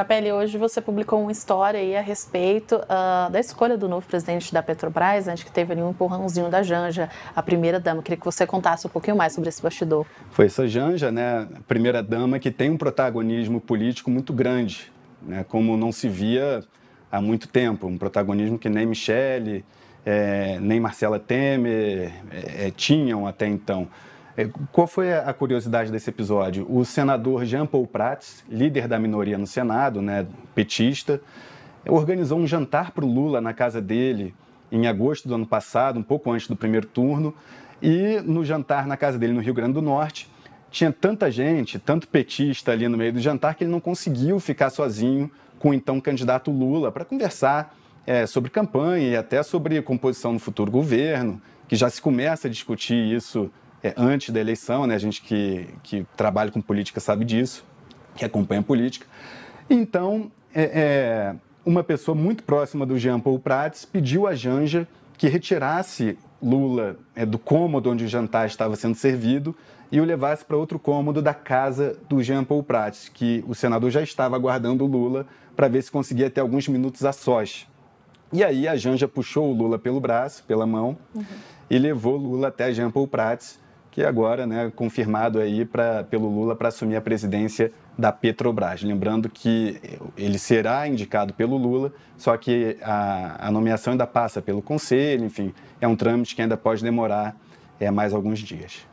Capelli, hoje você publicou uma história aí a respeito uh, da escolha do novo presidente da Petrobras, antes né, que teve ali um empurrãozinho da Janja, a primeira-dama. Queria que você contasse um pouquinho mais sobre esse bastidor. Foi essa Janja, né, primeira-dama, que tem um protagonismo político muito grande, né, como não se via há muito tempo. Um protagonismo que nem Michele, é, nem Marcela Temer é, é, tinham até então. É, qual foi a curiosidade desse episódio? O senador Jean Paul Prats, líder da minoria no Senado, né, petista, organizou um jantar para o Lula na casa dele em agosto do ano passado, um pouco antes do primeiro turno, e no jantar na casa dele no Rio Grande do Norte, tinha tanta gente, tanto petista ali no meio do jantar, que ele não conseguiu ficar sozinho com o então candidato Lula para conversar é, sobre campanha e até sobre composição no futuro governo, que já se começa a discutir isso é, antes da eleição, né? A gente que, que trabalha com política sabe disso, que acompanha política. Então, é, é, uma pessoa muito próxima do Jean Paul Prats pediu a Janja que retirasse Lula é, do cômodo onde o jantar estava sendo servido e o levasse para outro cômodo da casa do Jean Paul Prats, que o senador já estava aguardando o Lula para ver se conseguia ter alguns minutos a sós. E aí a Janja puxou o Lula pelo braço, pela mão, uhum. e levou Lula até Jean Paul Prats, que agora, né, confirmado aí pra, pelo Lula para assumir a presidência da Petrobras. Lembrando que ele será indicado pelo Lula, só que a, a nomeação ainda passa pelo Conselho, enfim, é um trâmite que ainda pode demorar é, mais alguns dias.